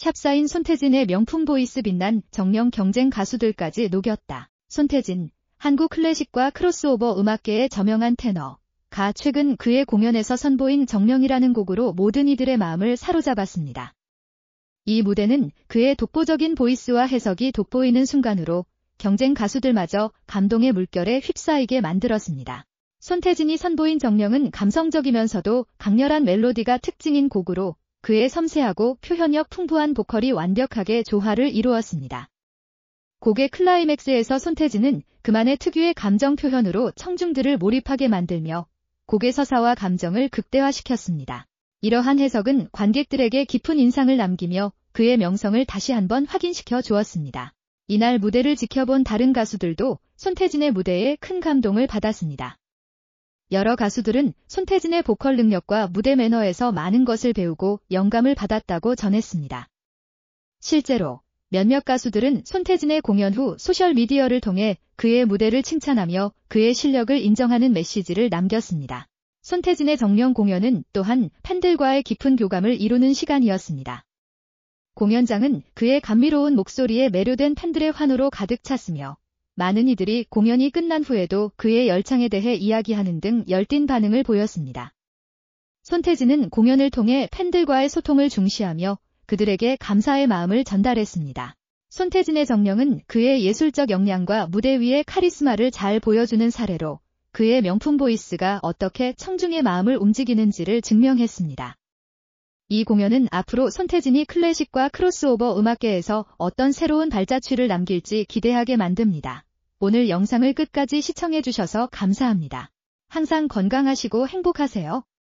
샵사인 손태진의 명품 보이스 빛난 정령 경쟁 가수들까지 녹였다. 손태진, 한국 클래식과 크로스오버 음악계의 저명한 테너. 가 최근 그의 공연에서 선보인 정령이라는 곡으로 모든 이들의 마음을 사로잡았습니다. 이 무대는 그의 독보적인 보이스와 해석이 돋보이는 순간으로 경쟁 가수들마저 감동의 물결에 휩싸이게 만들었습니다. 손태진이 선보인 정령은 감성적이면서도 강렬한 멜로디가 특징인 곡으로 그의 섬세하고 표현력 풍부한 보컬이 완벽하게 조화를 이루었습니다. 곡의 클라이맥스에서 손태진은 그만의 특유의 감정 표현으로 청중들을 몰입하게 만들며 곡의 서사와 감정을 극대화시켰습니다. 이러한 해석은 관객들에게 깊은 인상을 남기며 그의 명성을 다시 한번 확인시켜 주었습니다. 이날 무대를 지켜본 다른 가수들도 손태진의 무대에 큰 감동을 받았습니다. 여러 가수들은 손태진의 보컬 능력과 무대 매너에서 많은 것을 배우고 영감을 받았다고 전했습니다. 실제로 몇몇 가수들은 손태진의 공연 후 소셜미디어를 통해 그의 무대를 칭찬하며 그의 실력을 인정하는 메시지를 남겼습니다. 손태진의 정령 공연은 또한 팬들과의 깊은 교감을 이루는 시간이었습니다. 공연장은 그의 감미로운 목소리에 매료된 팬들의 환호로 가득 찼으며 많은 이들이 공연이 끝난 후에도 그의 열창에 대해 이야기하는 등 열띤 반응을 보였습니다. 손태진은 공연을 통해 팬들과의 소통을 중시하며 그들에게 감사의 마음을 전달했습니다. 손태진의 정령은 그의 예술적 역량과 무대 위의 카리스마를 잘 보여주는 사례로 그의 명품 보이스가 어떻게 청중의 마음을 움직이는지를 증명했습니다. 이 공연은 앞으로 손태진이 클래식과 크로스오버 음악계에서 어떤 새로운 발자취를 남길지 기대하게 만듭니다. 오늘 영상을 끝까지 시청해주셔서 감사합니다. 항상 건강하시고 행복하세요.